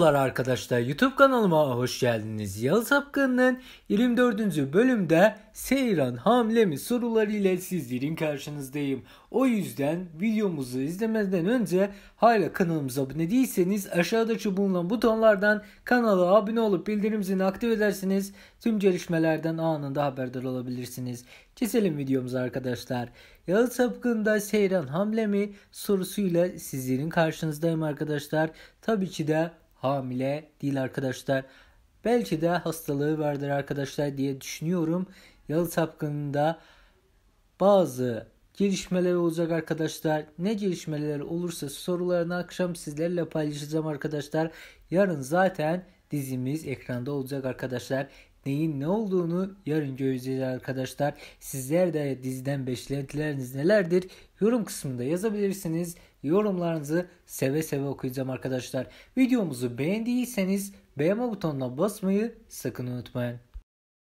Merhabalar arkadaşlar YouTube kanalıma hoş geldiniz. Yalı Sapkın'ın 24. bölümde Seyran Hamlemi sorularıyla sizlerin karşınızdayım. O yüzden videomuzu izlemeden önce hala kanalımıza abone değilseniz aşağıda bulunan butonlardan kanala abone olup bildirim zilini aktif edersiniz. Tüm gelişmelerden anında haberdar olabilirsiniz. Keselim videomuzu arkadaşlar. Yalı Sapkın'da Seyran Hamlemi sorusuyla sizlerin karşınızdayım arkadaşlar. Tabii ki de hamile değil arkadaşlar. Belki de hastalığı vardır arkadaşlar diye düşünüyorum. Yalı sapkınında bazı gelişmeler olacak arkadaşlar. Ne gelişmeler olursa sorularını akşam sizlerle paylaşacağım arkadaşlar. Yarın zaten dizimiz ekranda olacak arkadaşlar neyin ne olduğunu yarın göreceğiz arkadaşlar. Sizler de diziden beklentileriniz nelerdir? Yorum kısmında yazabilirsiniz. Yorumlarınızı seve seve okuyacağım arkadaşlar. Videomuzu beğendiyseniz beğenme butonuna basmayı sakın unutmayın.